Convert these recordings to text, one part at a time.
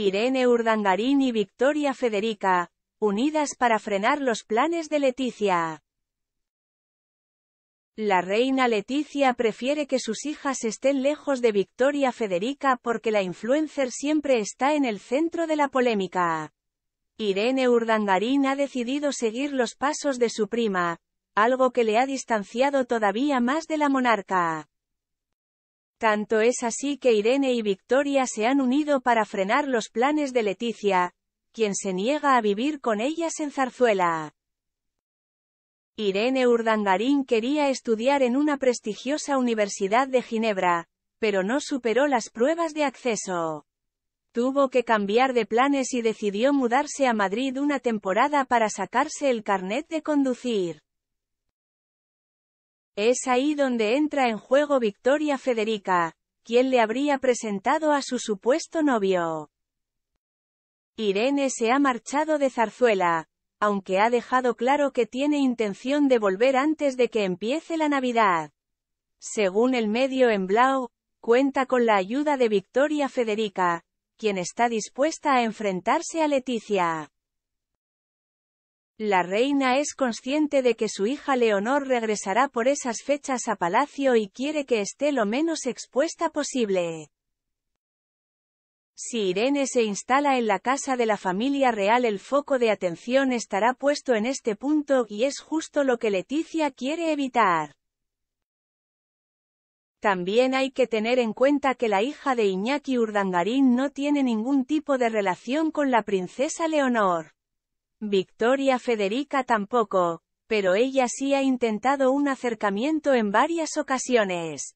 Irene Urdangarín y Victoria Federica, unidas para frenar los planes de Leticia. La reina Leticia prefiere que sus hijas estén lejos de Victoria Federica porque la influencer siempre está en el centro de la polémica. Irene Urdangarín ha decidido seguir los pasos de su prima, algo que le ha distanciado todavía más de la monarca. Tanto es así que Irene y Victoria se han unido para frenar los planes de Leticia, quien se niega a vivir con ellas en Zarzuela. Irene Urdangarín quería estudiar en una prestigiosa universidad de Ginebra, pero no superó las pruebas de acceso. Tuvo que cambiar de planes y decidió mudarse a Madrid una temporada para sacarse el carnet de conducir. Es ahí donde entra en juego Victoria Federica, quien le habría presentado a su supuesto novio. Irene se ha marchado de Zarzuela, aunque ha dejado claro que tiene intención de volver antes de que empiece la Navidad. Según el medio en Blau, cuenta con la ayuda de Victoria Federica, quien está dispuesta a enfrentarse a Leticia. La reina es consciente de que su hija Leonor regresará por esas fechas a palacio y quiere que esté lo menos expuesta posible. Si Irene se instala en la casa de la familia real el foco de atención estará puesto en este punto y es justo lo que Leticia quiere evitar. También hay que tener en cuenta que la hija de Iñaki Urdangarín no tiene ningún tipo de relación con la princesa Leonor. Victoria Federica tampoco, pero ella sí ha intentado un acercamiento en varias ocasiones.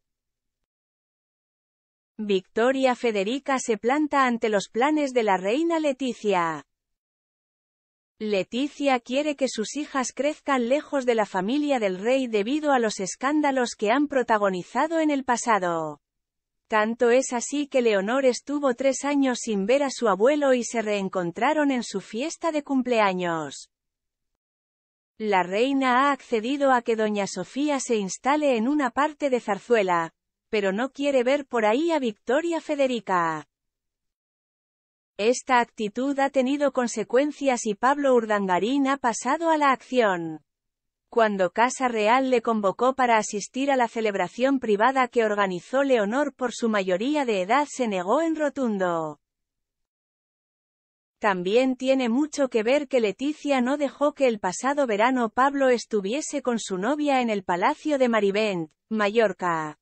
Victoria Federica se planta ante los planes de la reina Leticia. Leticia quiere que sus hijas crezcan lejos de la familia del rey debido a los escándalos que han protagonizado en el pasado. Tanto es así que Leonor estuvo tres años sin ver a su abuelo y se reencontraron en su fiesta de cumpleaños. La reina ha accedido a que doña Sofía se instale en una parte de Zarzuela, pero no quiere ver por ahí a Victoria Federica. Esta actitud ha tenido consecuencias y Pablo Urdangarín ha pasado a la acción cuando Casa Real le convocó para asistir a la celebración privada que organizó Leonor por su mayoría de edad se negó en rotundo. También tiene mucho que ver que Leticia no dejó que el pasado verano Pablo estuviese con su novia en el Palacio de Marivent, Mallorca.